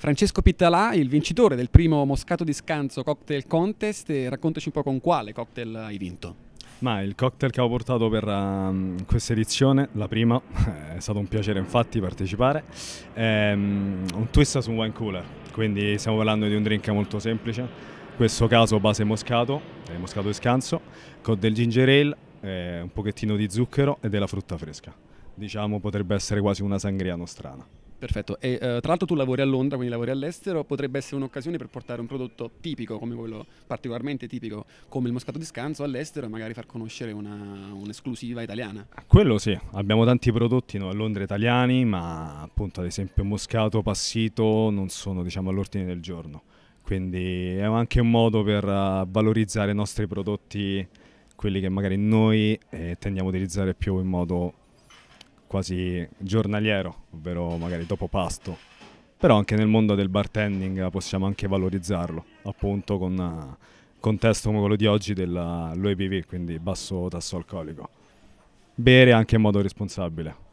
Francesco Pittalà, il vincitore del primo Moscato di Scanzo Cocktail Contest, raccontaci un po' con quale cocktail hai vinto. Ma il cocktail che ho portato per um, questa edizione, la prima, è stato un piacere infatti partecipare, è um, ehm, un twist su un wine cooler, quindi stiamo parlando di un drink molto semplice, in questo caso base moscato, eh, moscato di scanso, con del ginger ale, eh, un pochettino di zucchero e della frutta fresca. Diciamo potrebbe essere quasi una sangria nostrana. Perfetto, e uh, tra l'altro tu lavori a Londra, quindi lavori all'estero, potrebbe essere un'occasione per portare un prodotto tipico, come quello particolarmente tipico, come il moscato di scanso all'estero e magari far conoscere una, un'esclusiva italiana. Quello sì, abbiamo tanti prodotti no, a Londra italiani, ma appunto ad esempio moscato, passito non sono diciamo, all'ordine del giorno, quindi è anche un modo per uh, valorizzare i nostri prodotti, quelli che magari noi eh, tendiamo a utilizzare più in modo quasi giornaliero, ovvero magari dopo pasto. Però anche nel mondo del bartending possiamo anche valorizzarlo, appunto con un eh, contesto come quello di oggi dell'OEBV, quindi basso tasso alcolico. Bere anche in modo responsabile.